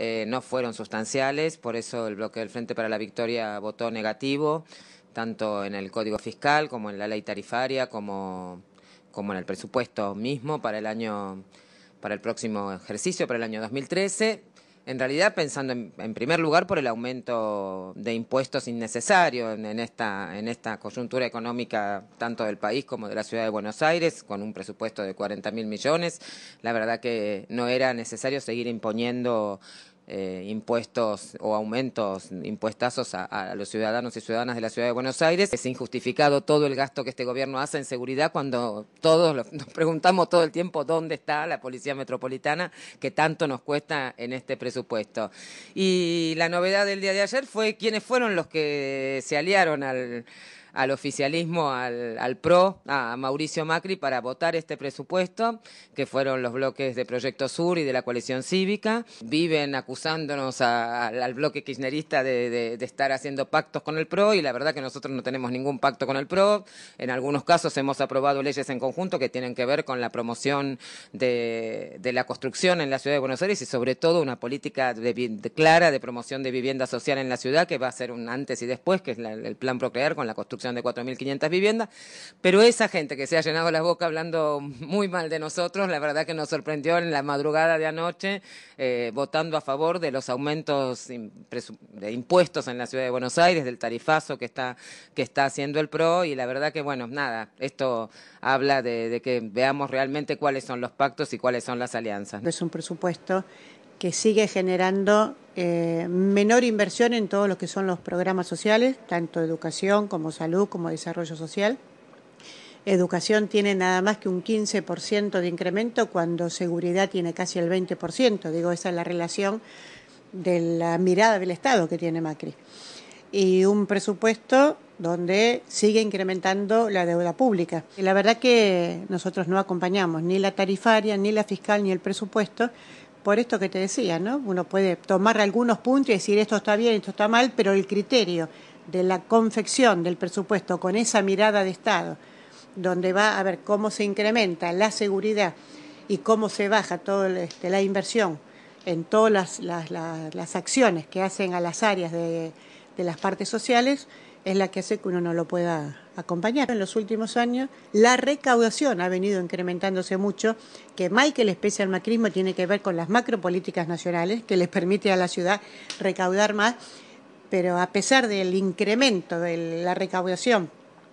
Eh, no fueron sustanciales, por eso el bloque del Frente para la Victoria votó negativo, tanto en el Código Fiscal como en la ley tarifaria, como, en el presupuesto mismo para el año para el próximo ejercicio, para el año 2013 en realidad pensando en, primer lugar por el aumento de impuestos innecesario en, esta, en esta coyuntura económica tanto del país como de la ciudad de Buenos Aires, con un presupuesto de 40 mil millones. La verdad que no era necesario seguir imponiendo eh, impuestos o aumentos, impuestazos a, a, los ciudadanos y ciudadanas de la ciudad de Buenos Aires. Es injustificado todo el gasto que este gobierno hace en seguridad cuando todos nos preguntamos todo el tiempo dónde está la Policía Metropolitana que tanto nos cuesta en este presupuesto. Y la novedad del día de ayer fue quiénes fueron los que se aliaron al al oficialismo, al, PRO, a Mauricio Macri para votar este presupuesto, que fueron los bloques de Proyecto Sur y de la coalición cívica. Viven acusándonos al bloque kirchnerista de, estar haciendo pactos con el PRO y la verdad que nosotros no tenemos ningún pacto con el PRO. En algunos casos hemos aprobado leyes en conjunto que tienen que ver con la promoción de, la construcción en la ciudad de Buenos Aires y sobre todo una política clara de promoción de vivienda social en la ciudad que va a ser un antes y después, que es el plan Procrear con la construcción de 4.500 viviendas, pero esa gente que se ha llenado la boca hablando muy mal de nosotros, la verdad que nos sorprendió en la madrugada de anoche eh, votando a favor de los aumentos de impuestos en la ciudad de Buenos Aires, del tarifazo que está, que está haciendo el PRO y la verdad que, bueno, nada, esto habla de, de que veamos realmente cuáles son los pactos y cuáles son las alianzas. Es un presupuesto que sigue generando eh, menor inversión en todos los que son los programas sociales, tanto educación como salud como desarrollo social. Educación tiene nada más que un 15% de incremento cuando seguridad tiene casi el 20%. Digo, esa es la relación de la mirada del Estado que tiene Macri. Y un presupuesto donde sigue incrementando la deuda pública. la verdad que nosotros no acompañamos ni la tarifaria, ni la fiscal, ni el presupuesto, por esto que te decía, ¿no? Uno puede tomar algunos puntos y decir esto está bien, esto está mal, pero el criterio de la confección del presupuesto con esa mirada de Estado, donde va a ver cómo se incrementa la seguridad y cómo se baja toda este, la inversión en todas las, acciones que hacen a las áreas de las partes sociales, es la que hace que uno no lo pueda acompañar. En los últimos años la recaudación ha venido incrementándose mucho, que Michael especie al macrismo tiene que ver con las macropolíticas nacionales, que les permite a la ciudad recaudar más, pero a pesar del incremento de la recaudación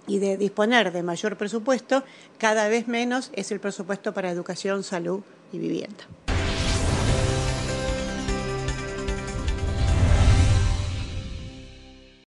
y de disponer de mayor presupuesto, cada vez menos es el presupuesto para educación, salud y vivienda.